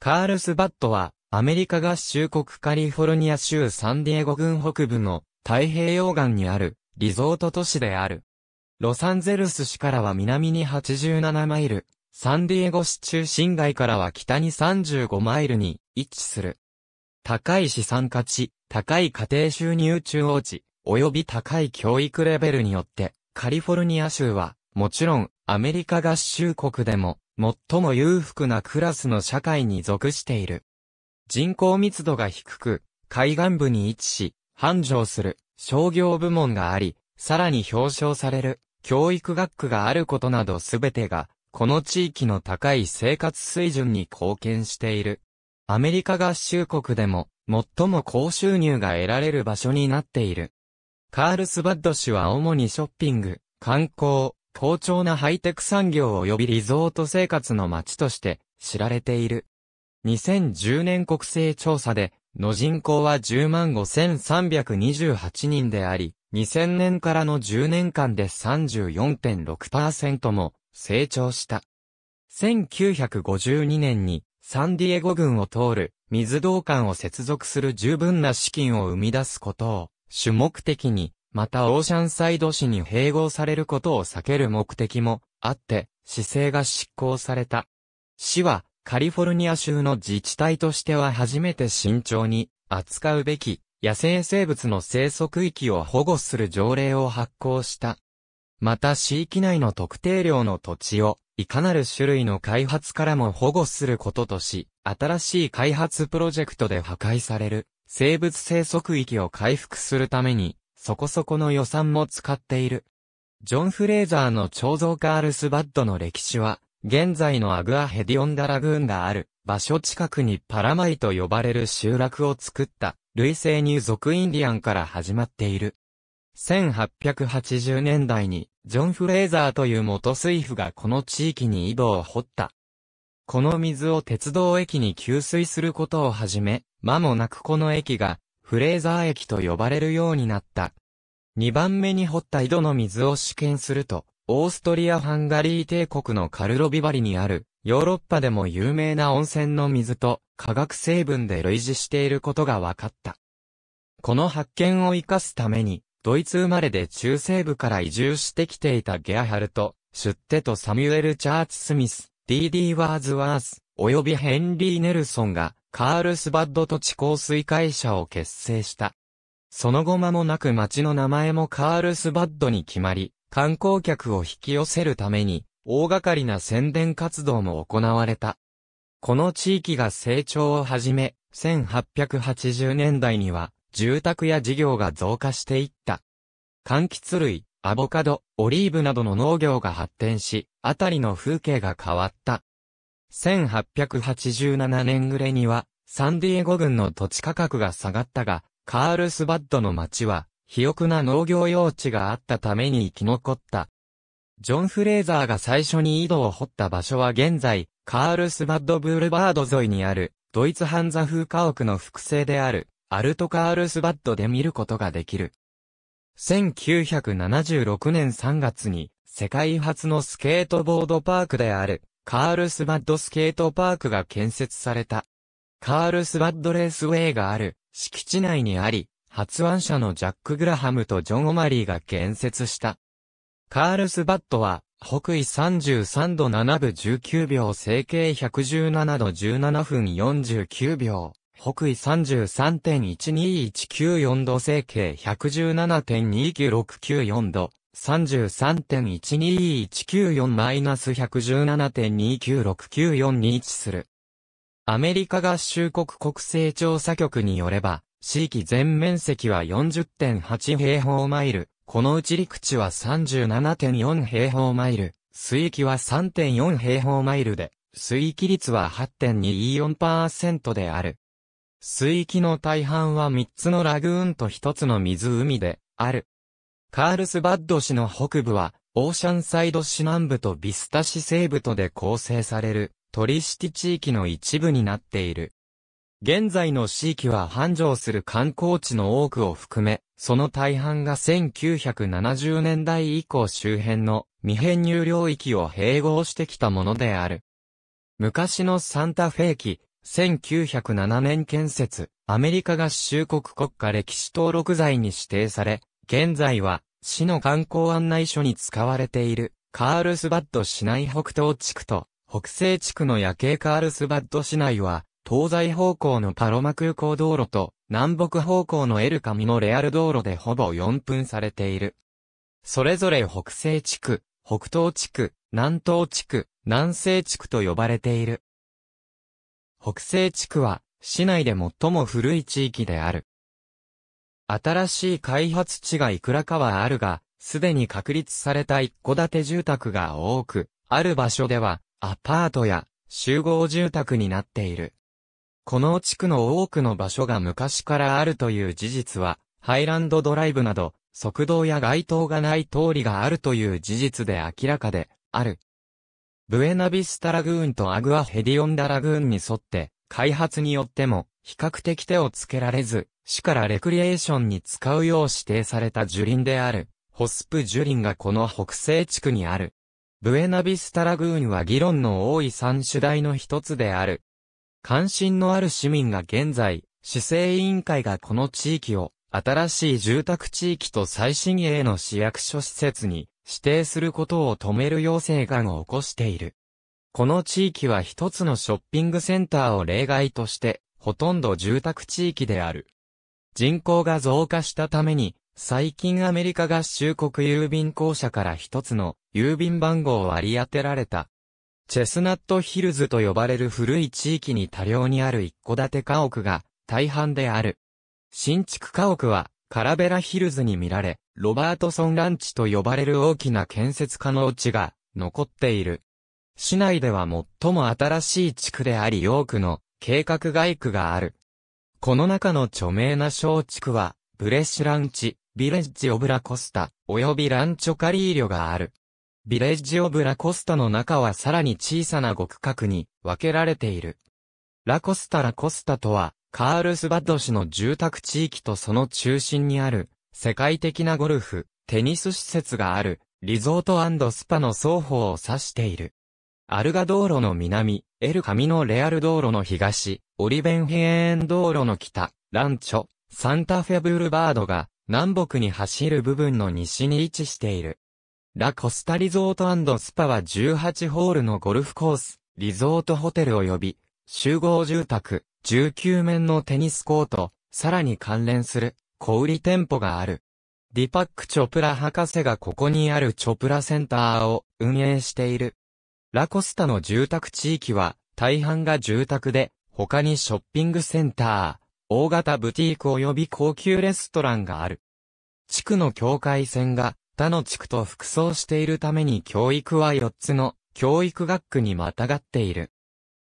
カールスバットは、アメリカ合衆国カリフォルニア州サンディエゴ郡北部の太平洋岸にあるリゾート都市である。ロサンゼルス市からは南に87マイル、サンディエゴ市中心街からは北に35マイルに位置する。高い資産価値、高い家庭収入中央値、及び高い教育レベルによって、カリフォルニア州は、もちろん、アメリカ合衆国でも、最も裕福なクラスの社会に属している。人口密度が低く、海岸部に位置し、繁盛する商業部門があり、さらに表彰される教育学区があることなどすべてが、この地域の高い生活水準に貢献している。アメリカ合衆国でも、最も高収入が得られる場所になっている。カールスバッド氏は主にショッピング、観光、好調なハイテク産業及びリゾート生活の街として知られている。2010年国勢調査で、の人口は10万5328人であり、2000年からの10年間で34.6%も成長した。1952年にサンディエゴ郡を通る水道管を接続する十分な資金を生み出すことを主目的にまたオーシャンサイド市に併合されることを避ける目的もあって、市政が執行された。市は、カリフォルニア州の自治体としては初めて慎重に扱うべき野生生物の生息域を保護する条例を発行した。また市域内の特定量の土地をいかなる種類の開発からも保護することとし、新しい開発プロジェクトで破壊される生物生息域を回復するためにそこそこの予算も使っている。ジョン・フレーザーの彫像カールスバッドの歴史は、現在のアグアヘディオンダラグーンがある場所近くにパラマイと呼ばれる集落を作った類性入属インディアンから始まっている。1880年代にジョン・フレーザーという元水夫がこの地域に井戸を掘った。この水を鉄道駅に給水することをはじめ、間もなくこの駅がフレーザー液と呼ばれるようになった。2番目に掘った井戸の水を試験すると、オーストリア・ハンガリー帝国のカルロビバリにある、ヨーロッパでも有名な温泉の水と化学成分で類似していることが分かった。この発見を活かすために、ドイツ生まれで中西部から移住してきていたゲアハルト、シュッテとサミュエル・チャーチ・スミス、ディディワーズワース、及びヘンリー・ネルソンが、カールスバッド土地降水会社を結成した。その後間もなく町の名前もカールスバッドに決まり、観光客を引き寄せるために、大掛かりな宣伝活動も行われた。この地域が成長をはじめ、1880年代には、住宅や事業が増加していった。柑橘類、アボカド、オリーブなどの農業が発展し、あたりの風景が変わった。1887年暮れには、サンディエゴ郡の土地価格が下がったが、カールスバッドの町は、肥沃な農業用地があったために生き残った。ジョン・フレーザーが最初に井戸を掘った場所は現在、カールスバッド・ブールバード沿いにある、ドイツハンザ風家屋の複製である、アルト・カールスバッドで見ることができる。1976年3月に、世界初のスケートボードパークである、カールスバッドスケートパークが建設された。カールスバッドレースウェイがある敷地内にあり、発案者のジャック・グラハムとジョン・オマリーが建設した。カールスバッドは、北緯33度7分19秒、整形117度17分49秒、北緯33.12194度、整形117.2964度、33.12194-117.29694に位置する。アメリカ合衆国国勢調査局によれば、地域全面積は40.8平方マイル、このうち陸地は37.4平方マイル、水域は3.4平方マイルで、水域率は8.24%である。水域の大半は3つのラグーンと1つの湖で、ある。カールスバッド市の北部は、オーシャンサイド市南部とビスタ市西部とで構成される、トリシティ地域の一部になっている。現在の地域は繁盛する観光地の多くを含め、その大半が1970年代以降周辺の未編入領域を併合してきたものである。昔のサンタフェ駅、1907年建設、アメリカ合衆国国家歴史登録財に指定され、現在は、市の観光案内所に使われている、カールスバッド市内北東地区と、北西地区の夜景カールスバッド市内は、東西方向のパロマ空港道路と、南北方向のエルカミのレアル道路でほぼ4分されている。それぞれ北西地区、北東地区、南東地区、南西地区と呼ばれている。北西地区は、市内で最も古い地域である。新しい開発地がいくらかはあるが、すでに確立された一戸建て住宅が多く、ある場所では、アパートや集合住宅になっている。この地区の多くの場所が昔からあるという事実は、ハイランドドライブなど、側道や街灯がない通りがあるという事実で明らかで、ある。ブエナビスタラグーンとアグアヘディオンダラグーンに沿って、開発によっても、比較的手をつけられず、市からレクリエーションに使うよう指定された樹林である、ホスプ樹林がこの北西地区にある。ブエナビスタラグーンは議論の多い三主題の一つである。関心のある市民が現在、市政委員会がこの地域を、新しい住宅地域と最新鋭の市役所施設に指定することを止める要請が起こしている。この地域は一つのショッピングセンターを例外としてほとんど住宅地域である。人口が増加したために、最近アメリカ合衆国郵便公社から一つの郵便番号を割り当てられた。チェスナットヒルズと呼ばれる古い地域に多量にある一戸建て家屋が大半である。新築家屋はカラベラヒルズに見られ、ロバートソンランチと呼ばれる大きな建設可能地が残っている。市内では最も新しい地区であり多くの計画外区がある。この中の著名な小地区は、ブレッシュランチ、ビレッジ・オブ・ラ・コスタ、及びランチョ・カリーリョがある。ビレッジ・オブ・ラ・コスタの中はさらに小さな極角に分けられている。ラ・コスタ・ラ・コスタとは、カールスバッド市の住宅地域とその中心にある、世界的なゴルフ、テニス施設がある、リゾートスパの双方を指している。アルガ道路の南、エルカミノレアル道路の東、オリベンヘーン道路の北、ランチョ、サンタフェブルバードが南北に走る部分の西に位置している。ラコスタリゾートスパは18ホールのゴルフコース、リゾートホテル及び集合住宅、19面のテニスコート、さらに関連する小売店舗がある。ディパック・チョプラ博士がここにあるチョプラセンターを運営している。ラコスタの住宅地域は、大半が住宅で、他にショッピングセンター、大型ブティーク及び高級レストランがある。地区の境界線が他の地区と服装しているために教育は4つの教育学区にまたがっている。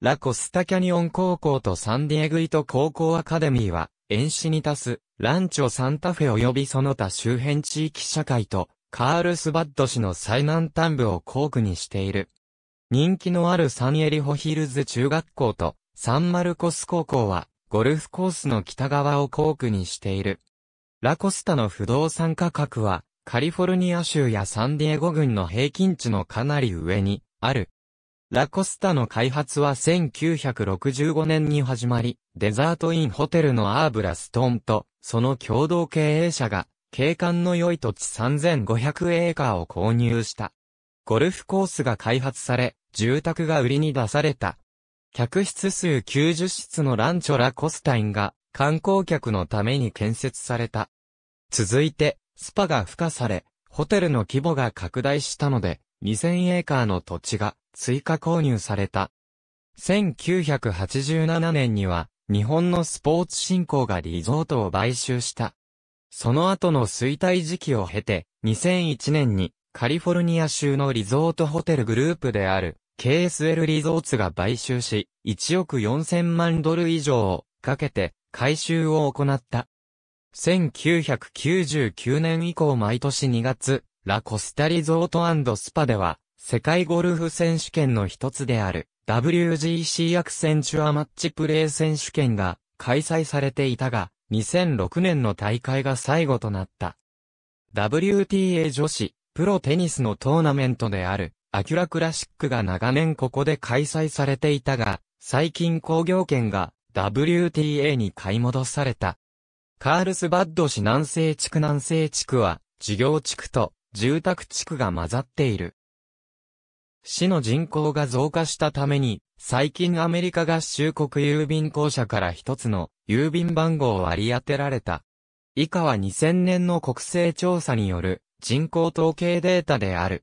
ラコスタキャニオン高校とサンディエグイト高校アカデミーは、遠視に足す、ランチョサンタフェ及びその他周辺地域社会と、カールスバッド市の最南端部を校区にしている。人気のあるサンエリホヒルズ中学校とサンマルコス高校はゴルフコースの北側を校区にしている。ラコスタの不動産価格はカリフォルニア州やサンディエゴ郡の平均値のかなり上にある。ラコスタの開発は1965年に始まり、デザートインホテルのアーブラストーンと、その共同経営者が、景観の良い土地3500エーカーを購入した。ゴルフコースが開発され、住宅が売りに出された。客室数90室のランチョラ・コスタインが観光客のために建設された。続いて、スパが付加され、ホテルの規模が拡大したので、2000エーカーの土地が追加購入された。1987年には、日本のスポーツ振興がリゾートを買収した。その後の衰退時期を経て、2001年にカリフォルニア州のリゾートホテルグループである KSL リゾーツが買収し、1億4000万ドル以上をかけて回収を行った。1999年以降毎年2月、ラコスタリゾートスパでは、世界ゴルフ選手権の一つである WGC アクセンチュアマッチプレー選手権が開催されていたが、2006年の大会が最後となった。WTA 女子プロテニスのトーナメントである、アキュラクラシックが長年ここで開催されていたが、最近工業権が WTA に買い戻された。カールスバッド市南西地区南西地区は、事業地区と住宅地区が混ざっている。市の人口が増加したために、最近アメリカ合衆国郵便公社から一つの郵便番号を割り当てられた。以下は2000年の国勢調査による人口統計データである。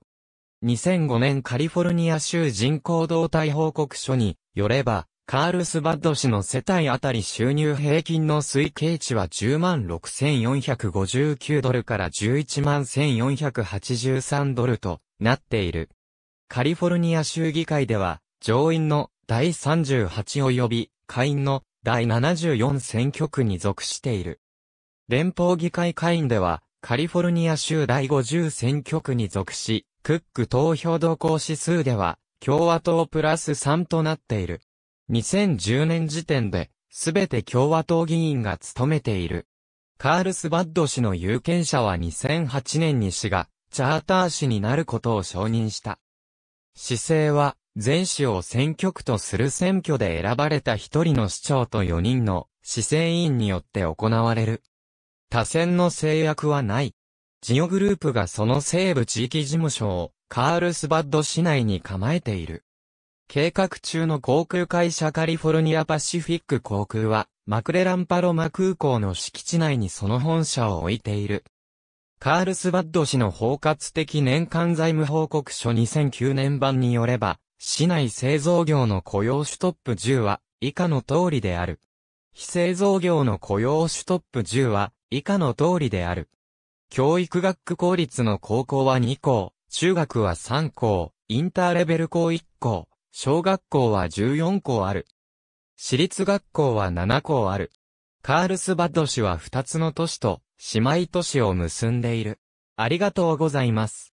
2005年カリフォルニア州人口動態報告書によれば、カールスバッド氏の世帯あたり収入平均の推計値は10万6459ドルから11万1483ドルとなっている。カリフォルニア州議会では、上院の第38及び下院の第74選挙区に属している。連邦議会下院では、カリフォルニア州第50選挙区に属し、クック投票動向指数では、共和党プラス3となっている。2010年時点で、すべて共和党議員が務めている。カールスバッド氏の有権者は2008年に氏が、チャーター氏になることを承認した。市政は、全市を選挙区とする選挙で選ばれた一人の市長と四人の市政委員によって行われる。他線の制約はない。ジオグループがその西部地域事務所をカールスバッド市内に構えている。計画中の航空会社カリフォルニアパシフィック航空はマクレランパロマ空港の敷地内にその本社を置いている。カールスバッド市の包括的年間財務報告書2009年版によれば、市内製造業の雇用主トップ10は以下の通りである。非製造業の雇用主トップ10は以下の通りである。教育学区公立の高校は2校、中学は3校、インターレベル校1校、小学校は14校ある。私立学校は7校ある。カールスバッド市は2つの都市と姉妹都市を結んでいる。ありがとうございます。